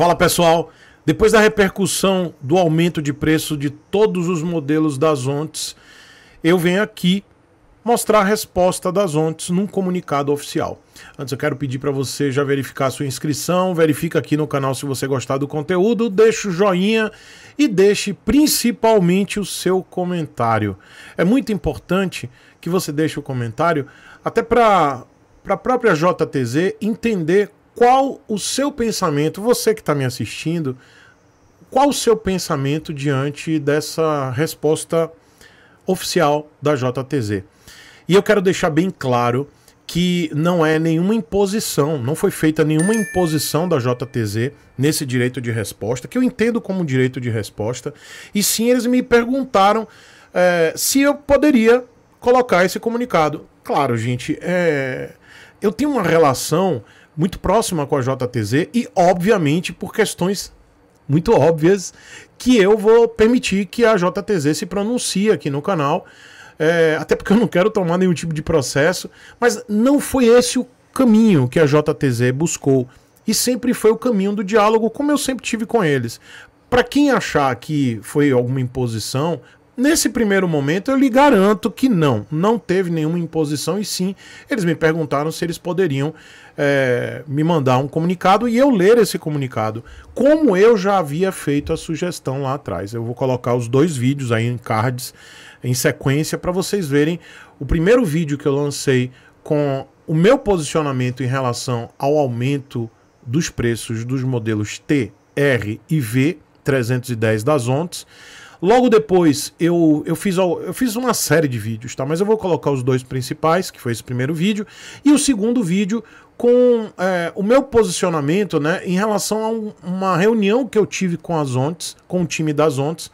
Fala pessoal, depois da repercussão do aumento de preço de todos os modelos das ONTs, eu venho aqui mostrar a resposta das ONTs num comunicado oficial. Antes eu quero pedir para você já verificar a sua inscrição, verifica aqui no canal se você gostar do conteúdo, deixa o joinha e deixe principalmente o seu comentário. É muito importante que você deixe o comentário até para para a própria JTZ entender qual o seu pensamento, você que está me assistindo, qual o seu pensamento diante dessa resposta oficial da JTZ? E eu quero deixar bem claro que não é nenhuma imposição, não foi feita nenhuma imposição da JTZ nesse direito de resposta, que eu entendo como direito de resposta, e sim eles me perguntaram é, se eu poderia colocar esse comunicado. Claro, gente, é, eu tenho uma relação muito próxima com a JTZ e, obviamente, por questões muito óbvias, que eu vou permitir que a JTZ se pronuncie aqui no canal, é, até porque eu não quero tomar nenhum tipo de processo, mas não foi esse o caminho que a JTZ buscou. E sempre foi o caminho do diálogo, como eu sempre tive com eles. Para quem achar que foi alguma imposição, Nesse primeiro momento, eu lhe garanto que não, não teve nenhuma imposição e sim, eles me perguntaram se eles poderiam é, me mandar um comunicado e eu ler esse comunicado, como eu já havia feito a sugestão lá atrás. Eu vou colocar os dois vídeos aí em cards em sequência para vocês verem o primeiro vídeo que eu lancei com o meu posicionamento em relação ao aumento dos preços dos modelos T, R e V 310 das ONTES. Logo depois eu, eu, fiz, eu fiz uma série de vídeos, tá? Mas eu vou colocar os dois principais, que foi esse primeiro vídeo, e o segundo vídeo com é, o meu posicionamento, né, em relação a um, uma reunião que eu tive com as ontes com o time das ontes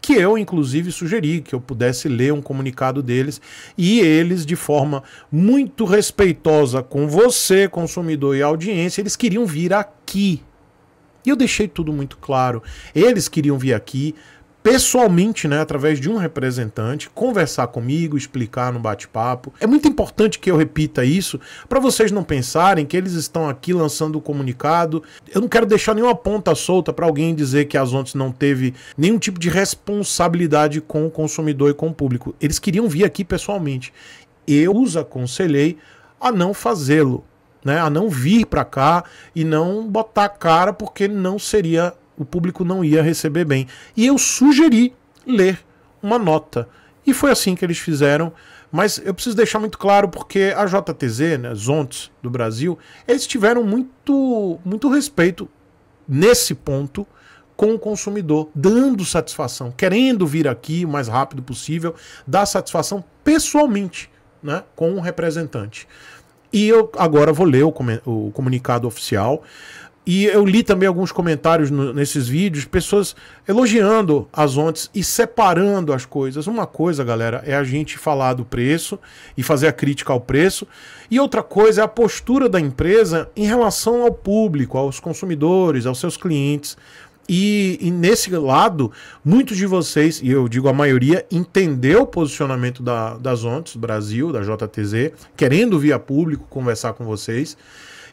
que eu inclusive sugeri que eu pudesse ler um comunicado deles e eles de forma muito respeitosa com você, consumidor e audiência, eles queriam vir aqui. E eu deixei tudo muito claro. Eles queriam vir aqui pessoalmente, né, através de um representante, conversar comigo, explicar no bate-papo. É muito importante que eu repita isso para vocês não pensarem que eles estão aqui lançando o um comunicado. Eu não quero deixar nenhuma ponta solta para alguém dizer que a Zontes não teve nenhum tipo de responsabilidade com o consumidor e com o público. Eles queriam vir aqui pessoalmente. Eu os aconselhei a não fazê-lo. Né, a não vir para cá e não botar cara porque não seria o público não ia receber bem. E eu sugeri ler uma nota. E foi assim que eles fizeram. Mas eu preciso deixar muito claro porque a JTZ, né, Zontes do Brasil, eles tiveram muito, muito respeito nesse ponto com o consumidor, dando satisfação, querendo vir aqui o mais rápido possível, dar satisfação pessoalmente né, com o um representante. E eu agora vou ler o, comunicado oficial. E eu li também alguns comentários no, nesses vídeos, pessoas elogiando as ontes e separando as coisas. Uma coisa, galera, é a gente falar do preço e fazer a crítica ao preço, e outra coisa é a postura da empresa em relação ao público, aos consumidores, aos seus clientes. E, e, nesse lado, muitos de vocês, e eu digo a maioria, entendeu o posicionamento da, das ONTs Brasil, da JTZ, querendo via a público conversar com vocês.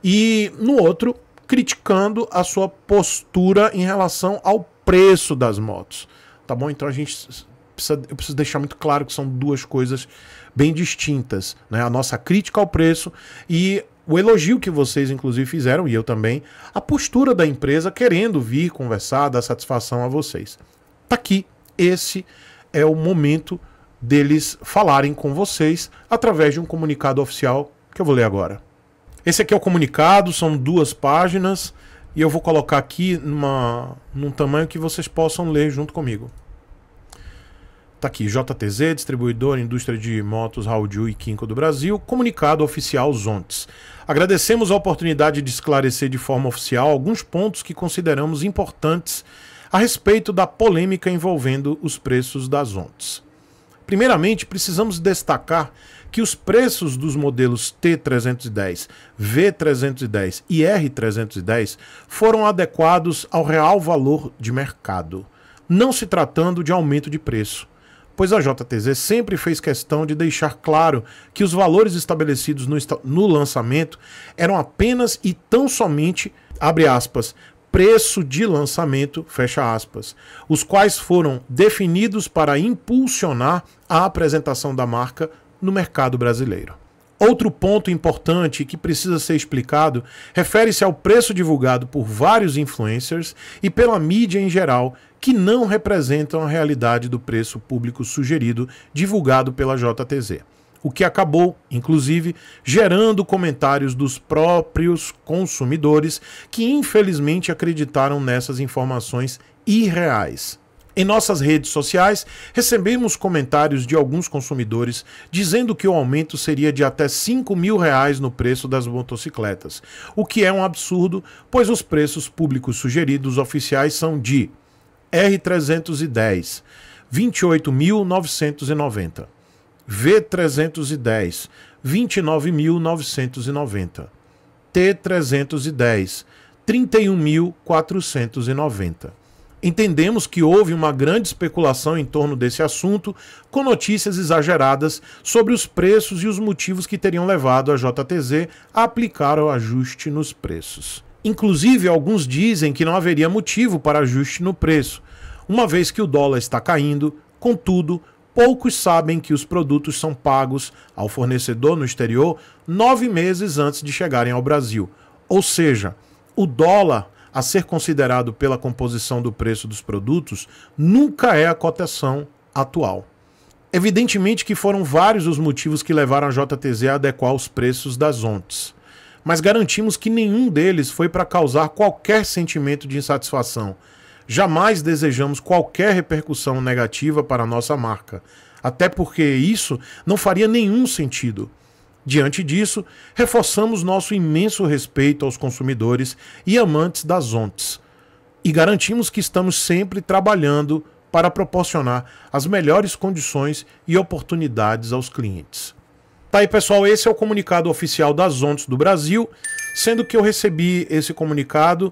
E no outro, criticando a sua postura em relação ao preço das motos. Tá bom? Então a gente precisa, eu preciso deixar muito claro que são duas coisas bem distintas, né? A nossa crítica ao preço e o elogio que vocês, inclusive, fizeram, e eu também, a postura da empresa querendo vir conversar, dar satisfação a vocês. Tá aqui, esse é o momento deles falarem com vocês através de um comunicado oficial que eu vou ler agora. Esse aqui é o comunicado, são duas páginas. E eu vou colocar aqui numa, num tamanho que vocês possam ler junto comigo. Tá aqui, JTZ, distribuidor, indústria de motos Raul e Kinko do Brasil, comunicado oficial Zontes. Agradecemos a oportunidade de esclarecer de forma oficial alguns pontos que consideramos importantes a respeito da polêmica envolvendo os preços das Zontes. Primeiramente, precisamos destacar que os preços dos modelos T310, V310 e R310 foram adequados ao real valor de mercado, não se tratando de aumento de preço pois a JTZ sempre fez questão de deixar claro que os valores estabelecidos no, no lançamento eram apenas e tão somente, abre aspas, preço de lançamento, fecha aspas, os quais foram definidos para impulsionar a apresentação da marca no mercado brasileiro. Outro ponto importante que precisa ser explicado refere-se ao preço divulgado por vários influencers e pela mídia em geral, que não representam a realidade do preço público sugerido divulgado pela JTZ. O que acabou, inclusive, gerando comentários dos próprios consumidores que infelizmente acreditaram nessas informações irreais. Em nossas redes sociais, recebemos comentários de alguns consumidores dizendo que o aumento seria de até 5 mil reais no preço das motocicletas, o que é um absurdo, pois os preços públicos sugeridos oficiais são de R310, 28.990, V310, 29.990, T310, 31.490. Entendemos que houve uma grande especulação em torno desse assunto, com notícias exageradas sobre os preços e os motivos que teriam levado a JTZ a aplicar o ajuste nos preços. Inclusive, alguns dizem que não haveria motivo para ajuste no preço, uma vez que o dólar está caindo, contudo, poucos sabem que os produtos são pagos ao fornecedor no exterior nove meses antes de chegarem ao Brasil. Ou seja, o dólar a ser considerado pela composição do preço dos produtos nunca é a cotação atual. Evidentemente que foram vários os motivos que levaram a JTZ a adequar os preços das ontes, mas garantimos que nenhum deles foi para causar qualquer sentimento de insatisfação. Jamais desejamos qualquer repercussão negativa para a nossa marca, até porque isso não faria nenhum sentido. Diante disso, reforçamos nosso imenso respeito aos consumidores e amantes das ONTs e garantimos que estamos sempre trabalhando para proporcionar as melhores condições e oportunidades aos clientes. Tá aí, pessoal, esse é o comunicado oficial das ONTs do Brasil, sendo que eu recebi esse comunicado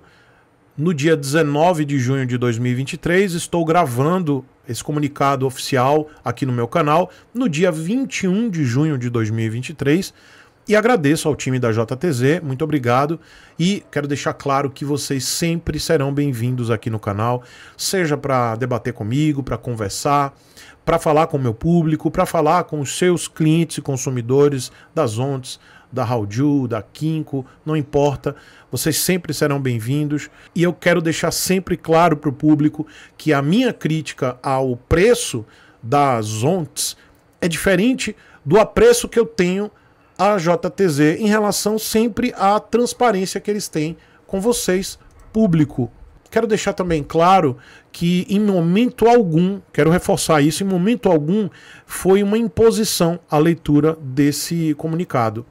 no dia 19 de junho de 2023, estou gravando esse comunicado oficial aqui no meu canal, no dia 21 de junho de 2023. E agradeço ao time da JTZ, muito obrigado. E quero deixar claro que vocês sempre serão bem-vindos aqui no canal, seja para debater comigo, para conversar, para falar com o meu público, para falar com os seus clientes e consumidores das ONTES, da Howju, da Kinko, não importa, vocês sempre serão bem-vindos. E eu quero deixar sempre claro para o público que a minha crítica ao preço das ONTs é diferente do apreço que eu tenho à JTZ em relação sempre à transparência que eles têm com vocês, público. Quero deixar também claro que em momento algum, quero reforçar isso, em momento algum foi uma imposição a leitura desse comunicado.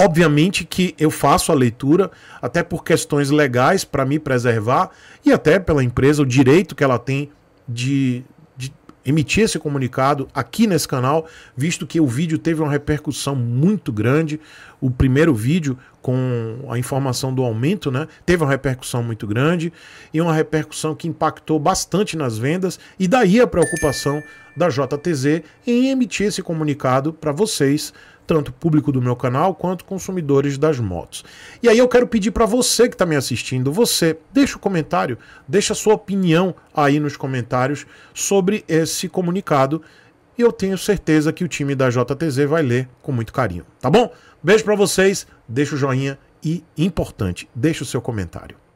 Obviamente que eu faço a leitura, até por questões legais, para me preservar, e até pela empresa, o direito que ela tem de, de, emitir esse comunicado aqui nesse canal, visto que o vídeo teve uma repercussão muito grande. O primeiro vídeo, com a informação do aumento, né, teve uma repercussão muito grande e uma repercussão que impactou bastante nas vendas, e daí a preocupação da JTZ em emitir esse comunicado para vocês tanto público do meu canal quanto consumidores das motos. E aí eu quero pedir para você que está me assistindo, você deixa o um comentário, deixa a sua opinião aí nos comentários sobre esse comunicado e eu tenho certeza que o time da JTZ vai ler com muito carinho, tá bom? Beijo para vocês, deixa o joinha e importante, deixa o seu comentário.